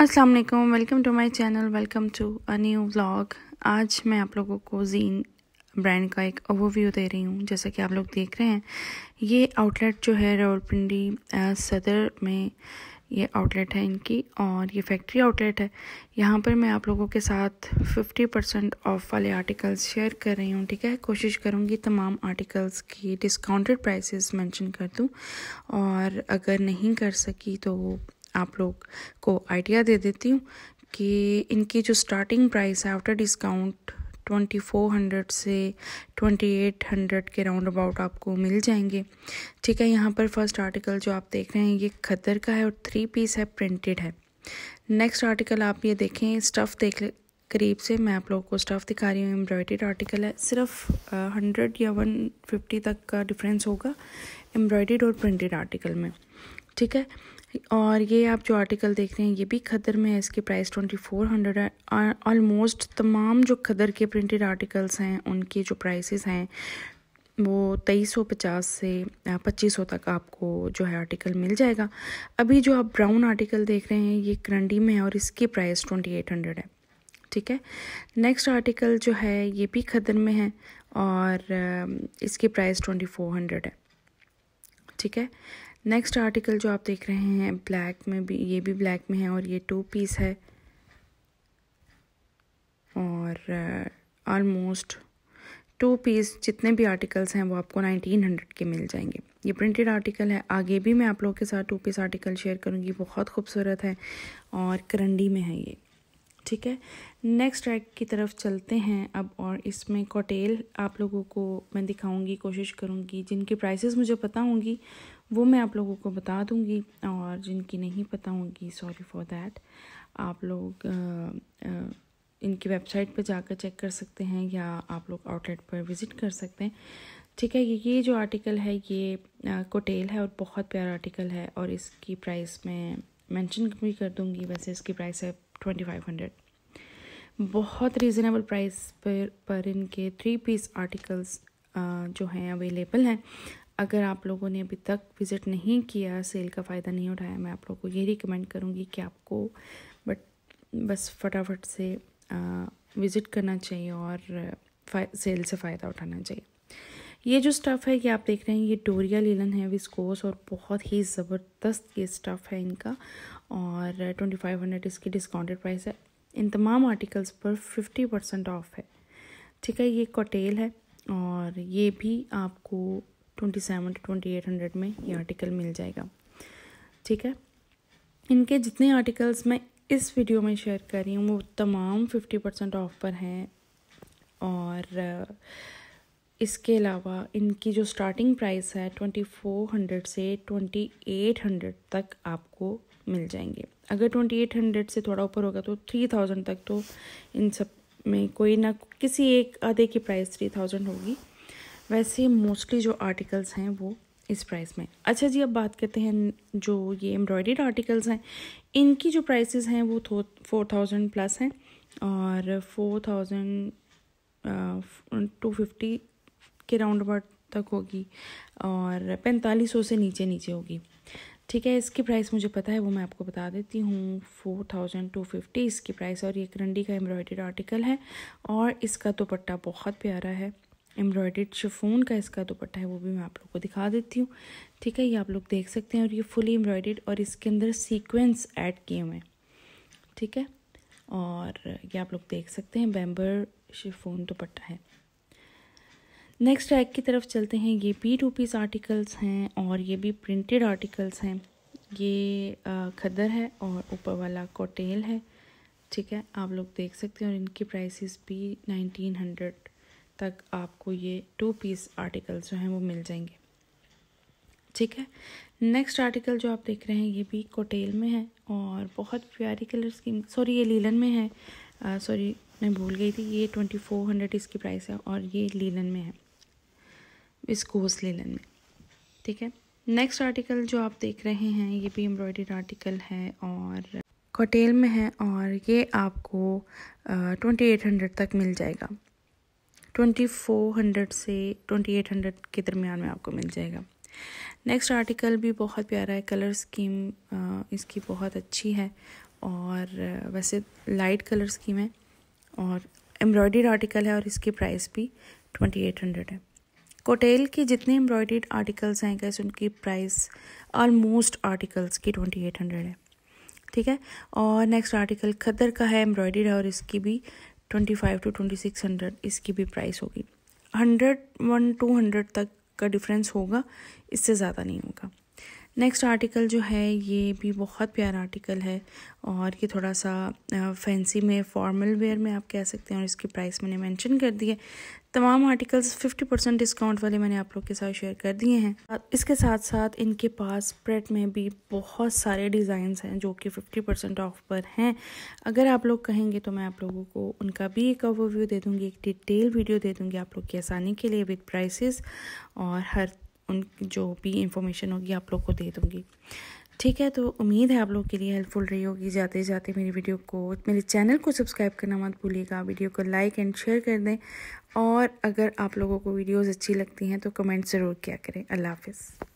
अस्सलाम वालेकुम welcome to my channel welcome to a new vlog आज मैं आप लोगों को जीन ब्रांड का एक ओवरव्यू दे रही हूँ जैसा कि आप लोग देख रहे हैं ये आउटलेट जो है रावलपिंडी सदर में ये आउटलेट है इनकी और ये फैक्ट्री आउटलेट है यहाँ पर मैं आप लोगों के साथ 50 परसेंट ऑफ वाले आर्टिकल्स शेयर कर रही हूँ ठीक है कोशिश करूँगी तमाम आर्टिकल्स की डिस्काउंटेड प्राइसेस मेंशन कर दूँ और अगर नहीं कर सकी तो आप लोग को आइडिया दे देती हूँ कि इनकी जो स्टार्टिंग प्राइस है after discount twenty four hundred से ट्वेंटी एट हंड्रेड के राउंड अबाउट आपको मिल जाएंगे ठीक है यहाँ पर फर्स्ट आर्टिकल जो आप देख रहे हैं ये खदर का है और थ्री पीस है प्रिंटेड है नेक्स्ट आर्टिकल आप ये देखें स्टफ़ देख ले करीब से मैं आप लोगों को स्टफ़ दिखा रही हूँ एम्ब्रॉयडेड आर्टिकल है सिर्फ हंड्रेड या वन फिफ्टी तक का डिफरेंस होगा एम्ब्रॉयडेड और प्रिंटेड आर्टिकल में ठीक है और ये आप जो आर्टिकल देख रहे हैं ये भी खदर में है इसकी प्राइस ट्वेंटी फोर हंड्रेड है ऑलमोस्ट तमाम जो खदर के प्रिंटेड आर्टिकल्स हैं उनके जो प्राइसेस हैं वो तेईस सौ पचास से पच्चीस सौ तक आपको जो है आर्टिकल मिल जाएगा अभी जो आप ब्राउन आर्टिकल देख रहे हैं ये करंडी में है और इसकी प्राइस ट्वेंटी एट हंड्रेड है ठीक है नेक्स्ट आर्टिकल जो है ये भी खदर में है और इसकी प्राइस ट्वेंटी फोर हंड्रेड है ठीक है नेक्स्ट आर्टिकल जो आप देख रहे हैं ब्लैक में भी ये भी ब्लैक में है और ये टू पीस है और ऑलमोस्ट टू पीस जितने भी आर्टिकल्स हैं वो आपको नाइनटीन हंड्रेड के मिल जाएंगे ये प्रिंटेड आर्टिकल है आगे भी मैं आप लोगों के साथ टू पीस आर्टिकल शेयर करूँगी बहुत खूबसूरत है और करंडी में है ये ठीक है नेक्स्ट ट्रैक की तरफ चलते हैं अब और इसमें कॉटेल आप लोगों को मैं दिखाऊंगी कोशिश करूंगी जिनकी प्राइसेस मुझे पता होंगी वो मैं आप लोगों को बता दूंगी और जिनकी नहीं पता होगी सॉरी फॉर दैट आप लोग आ, आ, इनकी वेबसाइट पर जाकर चेक कर सकते हैं या आप लोग आउटलेट पर विज़िट कर सकते हैं ठीक है ये जो आर्टिकल है ये कोटेल है और बहुत प्यारा आर्टिकल है और इसकी प्राइस मैं मेंशन भी कर दूंगी वैसे इसकी प्राइस है ट्वेंटी फाइव हंड्रेड बहुत रीज़नेबल प्राइस पर पर इनके थ्री पीस आर्टिकल्स जो हैं अवेलेबल हैं अगर आप लोगों ने अभी तक विज़िट नहीं किया सेल का फ़ायदा नहीं उठाया मैं आप लोगों को ये रिकमेंड करूँगी कि आपको बट बस फटाफट से विज़िट करना चाहिए और सेल से फ़ायदा उठाना चाहिए ये जो स्टफ़ है ये आप देख रहे हैं ये डोरिया लीलन है विस्कोस और बहुत ही ज़बरदस्त ये स्टफ़ है इनका और ट्वेंटी फाइव हंड्रेड इसकी डिस्काउंटेड प्राइस है इन तमाम आर्टिकल्स पर फिफ्टी परसेंट ऑफ है ठीक है ये कॉटेल है और ये भी आपको twenty seven to twenty eight hundred में ये आर्टिकल मिल जाएगा ठीक है इनके जितने आर्टिकल्स मैं इस वीडियो में शेयर कर रही हूँ वो तमाम फिफ्टी परसेंट ऑफ पर हैं और इसके अलावा इनकी जो स्टार्टिंग प्राइस है ट्वेंटी फोर हंड्रेड से ट्वेंटी एट हंड्रेड तक आपको मिल जाएंगे अगर ट्वेंटी एट हंड्रेड से थोड़ा ऊपर होगा तो थ्री थाउजेंड तक तो इन सब में कोई ना किसी एक आधे की प्राइस थ्री थाउजेंड होगी वैसे मोस्टली जो आर्टिकल्स हैं वो इस प्राइस में अच्छा जी अब बात करते हैं जो ये एम्ब्रॉयडेड आर्टिकल्स हैं इनकी जो प्राइसेस हैं वो फोर थाउजेंड प्लस हैं और फोर थाउजेंड टू फिफ्टी के राउंड अबाउट तक होगी और पैंतालीस सौ से नीचे नीचे होगी ठीक है इसकी प्राइस मुझे पता है वो मैं आपको बता देती हूँ फोर थाउजेंड टू फिफ्टी इसकी प्राइस और ये करंडी का एम्ब्रॉयडरी आर्टिकल है और इसका दुपट्टा तो बहुत प्यारा है एम्ब्रॉयडेड शिफोन का इसका दुपट्टा है वो भी मैं आप लोग को दिखा देती हूँ ठीक है ये आप लोग देख सकते हैं और ये फुली एम्ब्रॉयडेड और इसके अंदर सीक्वेंस ऐड किए हुए हैं ठीक है और ये आप लोग देख सकते हैं बैम्बर शिफोन दुपट्टा है नेक्स्ट टैग की तरफ चलते हैं ये पी टू पीस आर्टिकल्स हैं और ये भी प्रिंटेड आर्टिकल्स हैं ये खदर है और ऊपर वाला कोटेल है ठीक है आप लोग देख सकते हैं और इनकी प्राइसेस भी नाइनटीन हंड्रेड तक आपको ये टू पीस आर्टिकल जो हैं वो मिल जाएंगे ठीक है नेक्स्ट आर्टिकल जो आप देख रहे हैं ये भी कोटेल में है और बहुत प्यारी कलर की सॉरी ये लीलन में है सॉरी मैं भूल गई थी ये ट्वेंटी फोर हंड्रेड इसकी प्राइस है और ये लीलन में है विस्कोस लीलन में ठीक है नेक्स्ट आर्टिकल जो आप देख रहे हैं ये भी एम्ब्रॉयडरी आर्टिकल है और कोटेल में है और ये आपको ट्वेंटी एट हंड्रेड तक मिल जाएगा ट्वेंटी फोर हंड्रेड से ट्वेंटी एट हंड्रेड के दरमियान में आपको मिल जाएगा नेक्स्ट आर्टिकल भी बहुत प्यारा है कलर स्कीम इसकी बहुत अच्छी है और वैसे लाइट कलर स्कीम है और एम्ब्रॉयडर्ड आर्टिकल है और इसकी प्राइस भी ट्वेंटी एट हंड्रेड है कोटेल के जितने एम्ब्रॉयडर्ड आर्टिकल्स हैं कैसे उनकी प्राइस ऑलमोस्ट आर्टिकल्स की ट्वेंटी एट हंड्रेड है ठीक है और नेक्स्ट आर्टिकल खदर का है एम्ब्रॉयडर्ड है और इसकी भी twenty five to twenty six hundred इसकी भी प्राइस होगी हंड्रेड वन टू हंड्रेड तक का डिफरेंस होगा इससे ज़्यादा नहीं होगा नेक्स्ट आर्टिकल जो है ये भी बहुत प्यारा आर्टिकल है और ये थोड़ा सा फैंसी में फॉर्मल वेयर में आप कह सकते हैं और इसकी प्राइस मैंने मेंशन कर दी है तमाम आर्टिकल्स 50 परसेंट डिस्काउंट वाले मैंने आप लोग के साथ शेयर कर दिए हैं इसके साथ साथ इनके पास प्रेट में भी बहुत सारे डिज़ाइंस हैं जो कि 50 परसेंट ऑफ पर हैं अगर आप लोग कहेंगे तो मैं आप लोगों को उनका भी एक ओवरव्यू दे दूँगी एक डिटेल वीडियो दे दूँगी आप लोग की आसानी के लिए विद प्राइसिस और हर उन जो भी इंफॉर्मेशन होगी आप लोग को दे दूँगी ठीक है तो उम्मीद है आप लोग के लिए हेल्पफुल रही होगी जाते जाते मेरी वीडियो को मेरे चैनल को सब्सक्राइब करना मत भूलिएगा वीडियो को लाइक एंड शेयर कर दें और अगर आप लोगों को वीडियोस अच्छी लगती हैं तो कमेंट ज़रूर किया करें अल्लाह हाफिज़